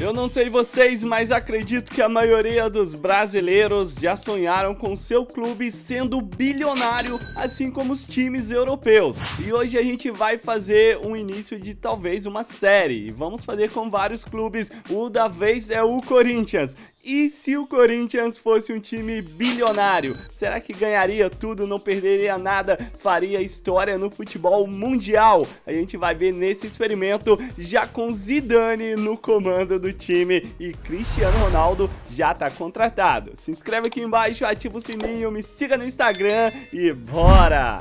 Eu não sei vocês, mas acredito que a maioria dos brasileiros já sonharam com seu clube sendo bilionário, assim como os times europeus. E hoje a gente vai fazer um início de talvez uma série. Vamos fazer com vários clubes. O da vez é o Corinthians, e se o Corinthians fosse um time bilionário, será que ganharia tudo, não perderia nada, faria história no futebol mundial? A gente vai ver nesse experimento já com Zidane no comando do time e Cristiano Ronaldo já tá contratado. Se inscreve aqui embaixo, ativa o sininho, me siga no Instagram e bora!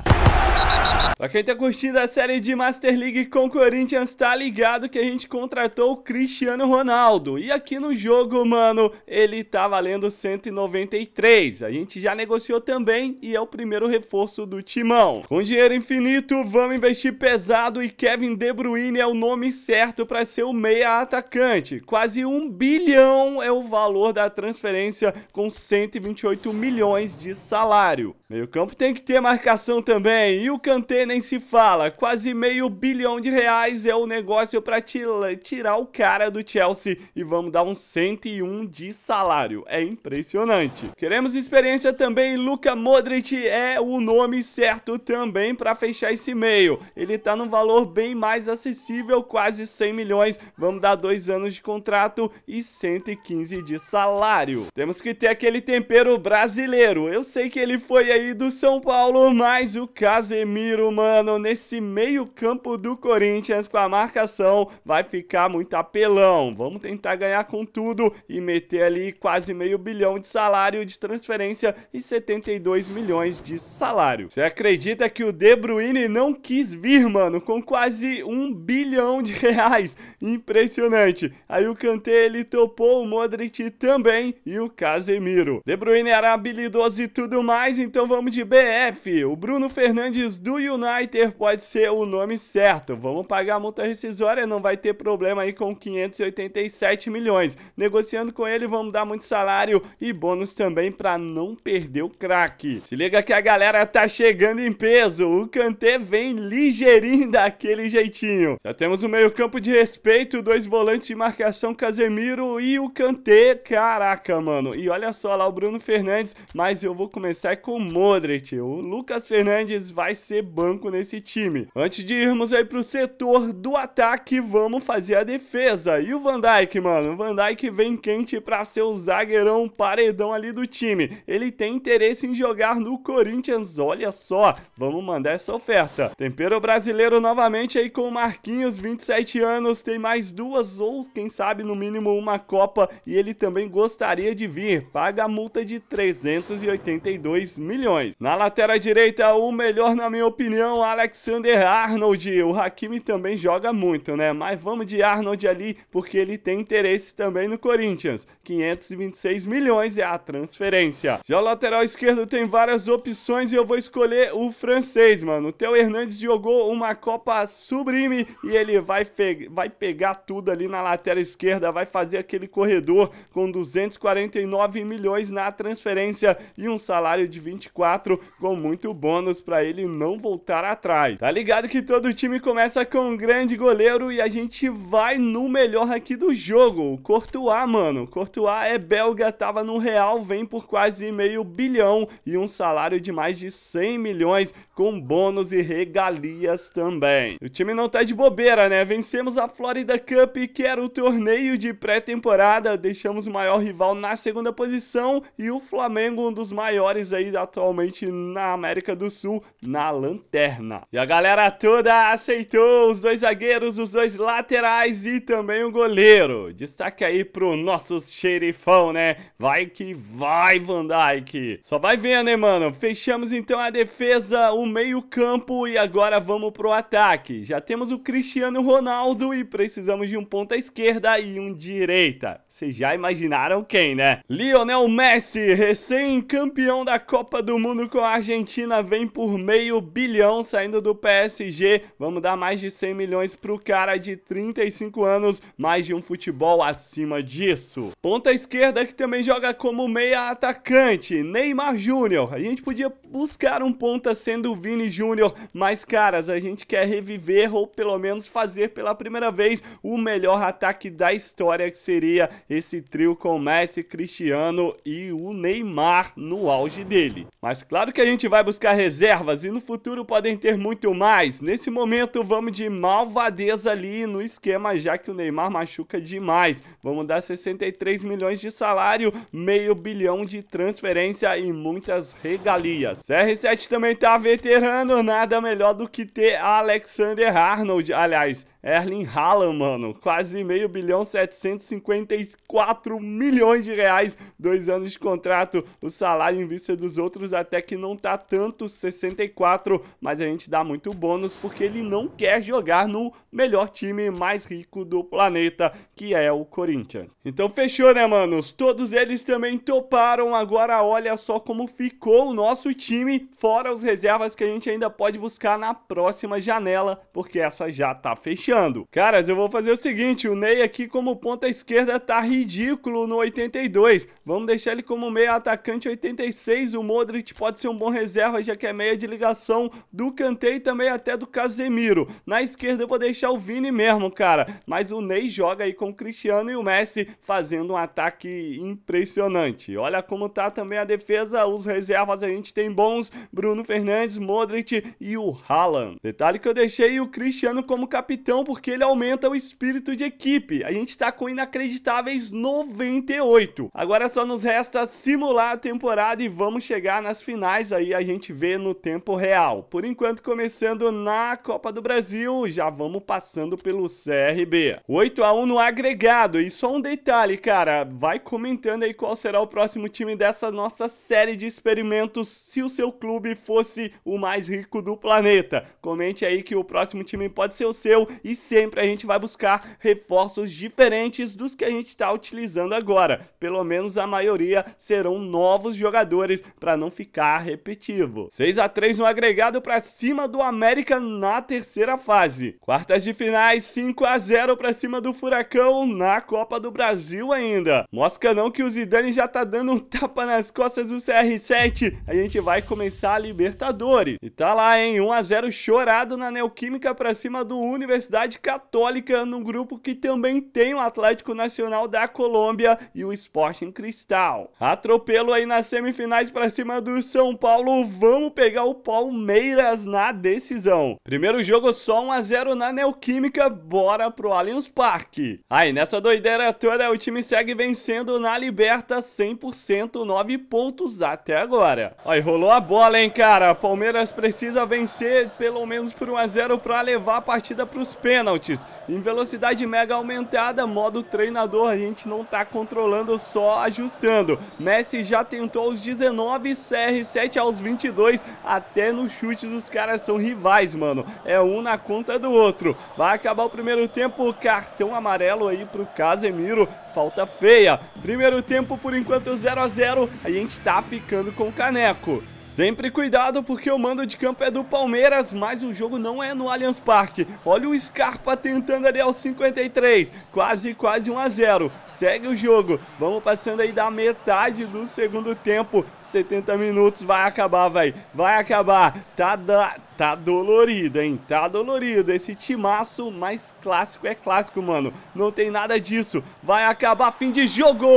Pra quem tá curtindo a série de Master League com Corinthians, tá ligado que a gente contratou o Cristiano Ronaldo. E aqui no jogo, mano, ele tá valendo 193. A gente já negociou também e é o primeiro reforço do timão. Com dinheiro infinito, vamos investir pesado e Kevin De Bruyne é o nome certo para ser o meia atacante. Quase um bilhão é o valor da transferência com 128 milhões de salário. Meio campo tem que ter marcação também. E o Kanté nem se fala. Quase meio bilhão de reais é o negócio para tirar o cara do Chelsea. E vamos dar um 101 de salário. É impressionante. Queremos experiência também. Luka Modric é o nome certo também para fechar esse meio. Ele tá num valor bem mais acessível, quase 100 milhões. Vamos dar dois anos de contrato e 115 de salário. Temos que ter aquele tempero brasileiro. Eu sei que ele foi aí do São Paulo, mas o Casemiro, mano, nesse meio campo do Corinthians com a marcação, vai ficar muito apelão. Vamos tentar ganhar com tudo e meter ali quase meio bilhão de salário de transferência e 72 milhões de salário. Você acredita que o De Bruyne não quis vir, mano, com quase um bilhão de reais? Impressionante. Aí o Kanté, ele topou, o Modric também e o Casemiro. De Bruyne era habilidoso e tudo mais, então vamos de BF. O Bruno Fernandes do United pode ser o nome certo. Vamos pagar a multa rescisória, não vai ter problema aí com 587 milhões. Negociando com ele, vamos dar muito salário e bônus também para não perder o craque. Se liga que a galera tá chegando em peso. O Kanté vem ligeirinho daquele jeitinho. Já temos o meio-campo de respeito, dois volantes de marcação Casemiro e o Kanté. Caraca, mano. E olha só lá o Bruno Fernandes, mas eu vou começar com Modric. O Lucas Fernandes vai ser banco nesse time. Antes de irmos aí pro setor do ataque, vamos fazer a defesa. E o Van Dijk, mano? O Van Dijk vem quente pra ser o zagueirão paredão ali do time. Ele tem interesse em jogar no Corinthians, olha só. Vamos mandar essa oferta. Tempero brasileiro novamente aí com o Marquinhos, 27 anos, tem mais duas ou quem sabe no mínimo uma Copa e ele também gostaria de vir. Paga a multa de 382 milhões milhões. Na lateral direita, o melhor, na minha opinião, Alexander Arnold. O Hakimi também joga muito, né? Mas vamos de Arnold ali, porque ele tem interesse também no Corinthians. 526 milhões é a transferência. Já o lateral esquerdo tem várias opções e eu vou escolher o francês, mano. O Theo Hernandes jogou uma Copa sublime e ele vai, vai pegar tudo ali na lateral esquerda, vai fazer aquele corredor com 249 milhões na transferência e um salário de 24 4 com muito bônus para ele não voltar atrás. Tá ligado que todo time começa com um grande goleiro e a gente vai no melhor aqui do jogo, o Courtois, mano. Courtois é belga, tava no Real, vem por quase meio bilhão e um salário de mais de 100 milhões com bônus e regalias também. O time não tá de bobeira, né? Vencemos a Florida Cup, que era o torneio de pré-temporada, deixamos o maior rival na segunda posição e o Flamengo um dos maiores aí da atual atualmente na América do Sul, na lanterna. E a galera toda aceitou os dois zagueiros, os dois laterais e também o goleiro. Destaque aí pro nosso xerifão, né? Vai que vai, Van Dijk. Só vai vendo, né, mano? Fechamos então a defesa, o meio-campo e agora vamos pro ataque. Já temos o Cristiano Ronaldo e precisamos de um ponta esquerda e um direita. Vocês já imaginaram quem, né? Lionel Messi, recém-campeão da Copa do o mundo com a Argentina vem por meio bilhão saindo do PSG. Vamos dar mais de 100 milhões para o cara de 35 anos, mais de um futebol acima disso. Ponta esquerda que também joga como meia atacante, Neymar Júnior. A gente podia buscar um ponta sendo o Vini Júnior, mas caras, a gente quer reviver ou pelo menos fazer pela primeira vez o melhor ataque da história que seria esse trio com Messi, Cristiano e o Neymar no auge dele. Mas claro que a gente vai buscar reservas e no futuro podem ter muito mais. Nesse momento vamos de malvadeza ali no esquema, já que o Neymar machuca demais. Vamos dar 63 milhões de salário, meio bilhão de transferência e muitas regalias. CR7 também tá veterano, nada melhor do que ter Alexander Arnold. Aliás, Erling Haaland, mano, quase meio bilhão, 754 milhões de reais, dois anos de contrato, o salário em vista dos outros até que não tá tanto, 64, mas a gente dá muito bônus porque ele não quer jogar no melhor time mais rico do planeta, que é o Corinthians. Então fechou, né, manos? Todos eles também toparam, agora olha só como ficou o nosso time, fora os reservas que a gente ainda pode buscar na próxima janela, porque essa já tá fechando pensando, caras, eu vou fazer o seguinte, o Ney aqui como ponta esquerda tá ridículo no 82, vamos deixar ele como meia atacante 86, o Modric pode ser um bom reserva, já que é meia de ligação do Kanté e também até do Casemiro. Na esquerda eu vou deixar o Vini mesmo, cara, mas o Ney joga aí com o Cristiano e o Messi fazendo um ataque impressionante. Olha como tá também a defesa, os reservas a gente tem bons, Bruno Fernandes, Modric e o Haaland. Detalhe que eu deixei o Cristiano como capitão porque ele aumenta o espírito de equipe. A gente tá com inacreditáveis 98. Agora só nos resta simular a temporada e vamos chegar nas finais aí a gente vê no tempo real. Por enquanto começando na Copa do Brasil, já vamos passando pelo CRB. 8 a 1 no agregado e só um detalhe, cara, vai comentando aí qual será o próximo time dessa nossa série de experimentos se o seu clube fosse o mais rico do planeta. Comente aí que o próximo time pode ser o seu e sempre a gente vai buscar reforços diferentes dos que a gente está utilizando agora. Pelo menos a maioria serão novos jogadores para não ficar repetitivo. 6 a 3 no agregado para cima do América na terceira fase. Quartas de finais 5 a 0 para cima do Furacão na Copa do Brasil ainda. Mosca não que o Zidane já tá dando um tapa nas costas do CR7. A gente vai começar a Libertadores. E tá lá, hein? 1 a 0 chorado na Neoquímica para cima do Universidade Universidade Católica, no grupo que também tem o Atlético Nacional da Colômbia e o Sporting Cristal. Atropelo aí nas semifinais para cima do São Paulo, vamos pegar o Palmeiras na decisão. Primeiro jogo só 1 a 0 na Neoquímica, bora pro Allianz Parque. Aí nessa doideira toda o time segue vencendo na Liberta 100%, 9 pontos até agora. Aí rolou a bola, hein, cara? Palmeiras precisa vencer pelo menos por 1 a 0 para levar a partida para os pênaltis. Em velocidade mega aumentada, modo treinador, a gente não tá controlando, só ajustando. Messi já tentou aos 19, CR7 aos 22, até no chute dos caras são rivais, mano. É um na conta do outro. Vai acabar o primeiro tempo, cartão amarelo aí pro Casemiro, falta feia. Primeiro tempo, por enquanto, 0 a 0 a gente tá ficando com o caneco. Sempre cuidado, porque o mando de campo é do Palmeiras, mas o jogo não é no Allianz Parque. Olha o escalão Scarpa tentando ali ao 53. Quase, quase 1 a 0. Segue o jogo. Vamos passando aí da metade do segundo tempo. 70 minutos vai acabar, vai. Vai acabar. Tá da tá dolorido, hein? Tá dolorido. Esse timaço mais clássico é clássico, mano. Não tem nada disso. Vai acabar fim de jogo.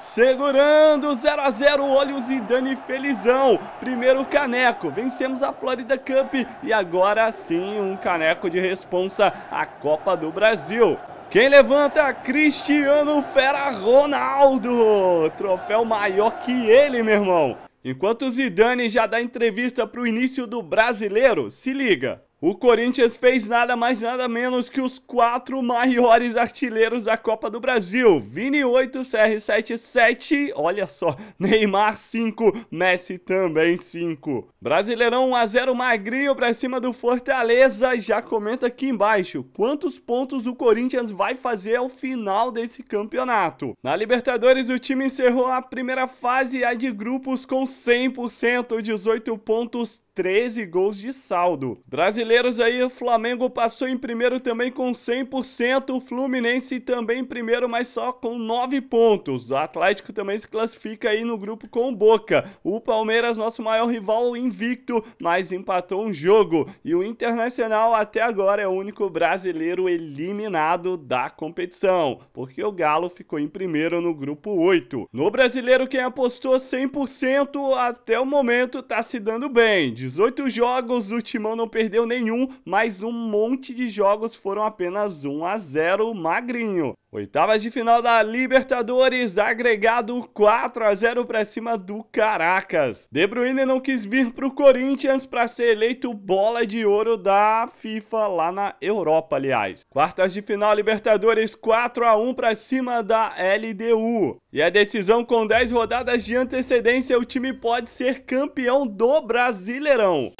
Segurando 0 a 0 Olha o Zidane felizão. Primeiro caneco. Vencemos a Florida Cup. E agora sim, um caneco de responsa à Copa do Brasil. Quem levanta? Cristiano Fera Ronaldo. Troféu maior que ele, meu irmão. Enquanto o Zidane já dá entrevista para o início do Brasileiro, se liga. O Corinthians fez nada mais nada menos que os quatro maiores artilheiros da Copa do Brasil. Vini 8, CR7 7, olha só, Neymar 5, Messi também 5. Brasileirão 1 a 0 Magrinho pra cima do Fortaleza. Já comenta aqui embaixo quantos pontos o Corinthians vai fazer ao final desse campeonato. Na Libertadores o time encerrou a primeira fase a é de grupos com 100%, 18 pontos, 13 gols de saldo. Brasileiro brasileiros aí, o Flamengo passou em primeiro também com 100%, o Fluminense também em primeiro, mas só com 9 pontos. O Atlético também se classifica aí no grupo com o Boca. O Palmeiras, nosso maior rival invicto, mas empatou um jogo. E o Internacional até agora é o único brasileiro eliminado da competição, porque o Galo ficou em primeiro no grupo 8. No brasileiro, quem apostou 100% até o momento tá se dando bem. 18 jogos, o Timão não perdeu nem nenhum, mas um monte de jogos foram apenas 1 a 0 magrinho. Oitavas de final da Libertadores, agregado 4 a 0 para cima do Caracas. De Bruyne não quis vir para o Corinthians para ser eleito bola de ouro da FIFA lá na Europa, aliás. Quartas de final Libertadores, 4 a 1 para cima da LDU. E a decisão com 10 rodadas de antecedência, o time pode ser campeão do Brasileirão.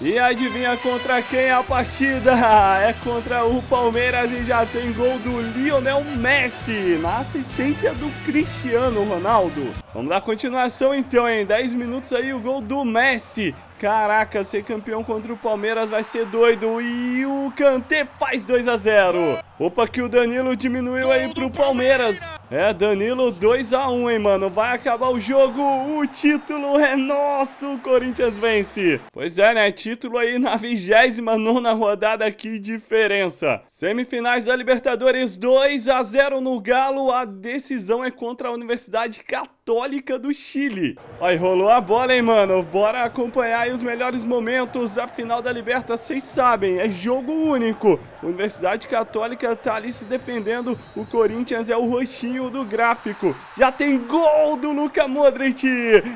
E adivinha contra quem a partida? É contra o Palmeiras e já tem gol do Lionel Messi na assistência do Cristiano Ronaldo. Vamos dar continuação então, em 10 minutos aí o gol do Messi. Caraca, ser campeão contra o Palmeiras vai ser doido. E o Kanté faz 2 a 0. Opa, que o Danilo diminuiu aí pro Palmeiras. Palmeira. É, Danilo 2 a 1, hein, mano. Vai acabar o jogo. O título é nosso. O Corinthians vence. Pois é, né? Título aí na 29 rodada. Que diferença. Semifinais da Libertadores 2 a 0 no Galo. A decisão é contra a Universidade Católica do Chile. Aí rolou a bola, hein, mano. Bora acompanhar aí aí os melhores momentos da final da Libertadores, vocês sabem, é jogo único. Universidade Católica tá ali se defendendo, o Corinthians é o roxinho do gráfico. Já tem gol do Luca Modric!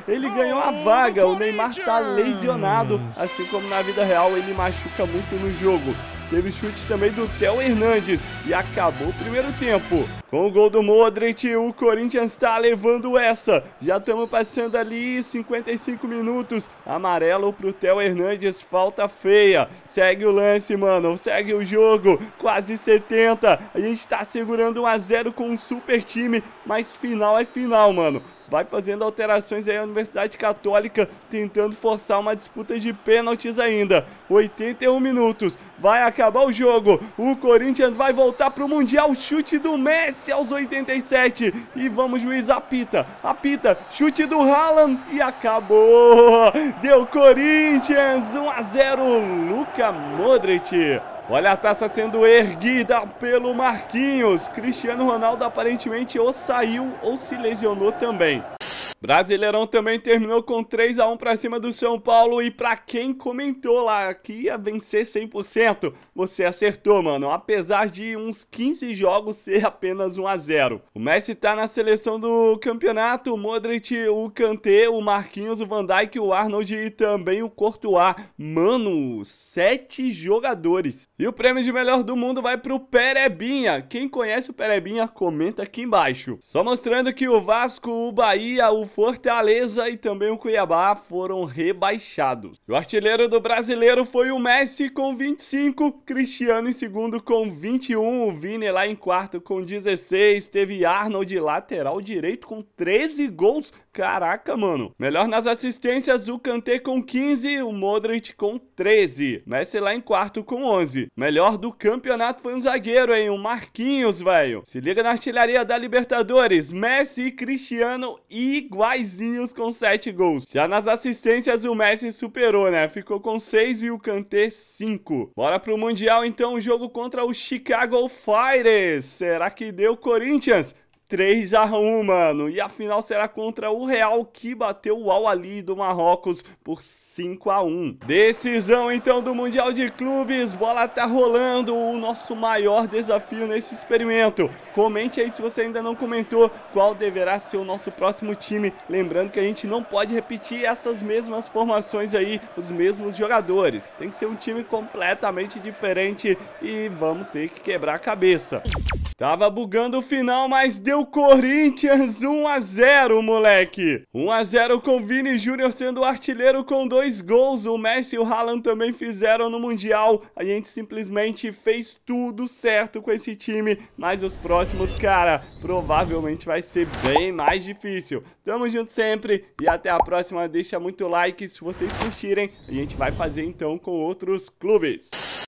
Ele ganhou a vaga, o Neymar tá lesionado, assim como na vida real ele machuca muito no jogo teve chute também do Theo Hernandes e acabou o primeiro tempo. Com o gol do Modric, o Corinthians está levando essa. Já estamos passando ali 55 minutos. Amarelo pro Theo Hernandes, falta feia. Segue o lance, mano. Segue o jogo. Quase 70. A gente está segurando 1 a 0 com um super time, mas final é final, mano vai fazendo alterações aí a Universidade Católica, tentando forçar uma disputa de pênaltis ainda. 81 minutos, vai acabar o jogo. O Corinthians vai voltar para o Mundial. Chute do Messi aos 87. E vamos, juiz, apita, apita. Chute do Haaland e acabou. Deu Corinthians 1 a 0. Luca Modric. Olha a taça sendo erguida pelo Marquinhos. Cristiano Ronaldo aparentemente ou saiu ou se lesionou também. Brasileirão também terminou com 3 a 1 para cima do São Paulo e para quem comentou lá que ia vencer 100%, você acertou, mano, apesar de uns 15 jogos ser apenas 1 a 0. O Messi tá na seleção do campeonato, o Modric, o Kanté, o Marquinhos, o Van Dijk, o Arnold e também o Courtois. Mano, sete jogadores. E o prêmio de melhor do mundo vai pro Perebinha. Quem conhece o Perebinha comenta aqui embaixo. Só mostrando que o Vasco, o Bahia, o Fortaleza e também o Cuiabá foram rebaixados. O artilheiro do brasileiro foi o Messi com 25, Cristiano em segundo com 21, o Vini lá em quarto com 16, teve Arnold lateral direito com 13 gols. Caraca, mano. Melhor nas assistências, o Kanté com 15, o Modric com 13. Messi lá em quarto com 11. Melhor do campeonato foi um zagueiro, hein? O Marquinhos, velho. Se liga na artilharia da Libertadores. Messi, Cristiano igual iguaizinhos com 7 gols. Já nas assistências o Messi superou, né? Ficou com 6 e o Kanté 5. Bora pro Mundial então, o jogo contra o Chicago Fires. Será que deu Corinthians? 3 a 1, mano. E a final será contra o Real, que bateu o Al-Ali do Marrocos por 5 a 1. Decisão, então, do Mundial de Clubes. Bola tá rolando, o nosso maior desafio nesse experimento. Comente aí se você ainda não comentou qual deverá ser o nosso próximo time. Lembrando que a gente não pode repetir essas mesmas formações aí, os mesmos jogadores. Tem que ser um time completamente diferente e vamos ter que quebrar a cabeça. Tava bugando o final, mas deu Corinthians 1 a 0, moleque. 1 a 0 com Vini Júnior sendo artilheiro com dois gols. O Messi e o Haaland também fizeram no Mundial. A gente simplesmente fez tudo certo com esse time, mas os próximos, cara, provavelmente vai ser bem mais difícil. Tamo junto sempre e até a próxima. Deixa muito like se vocês curtirem. A gente vai fazer então com outros clubes.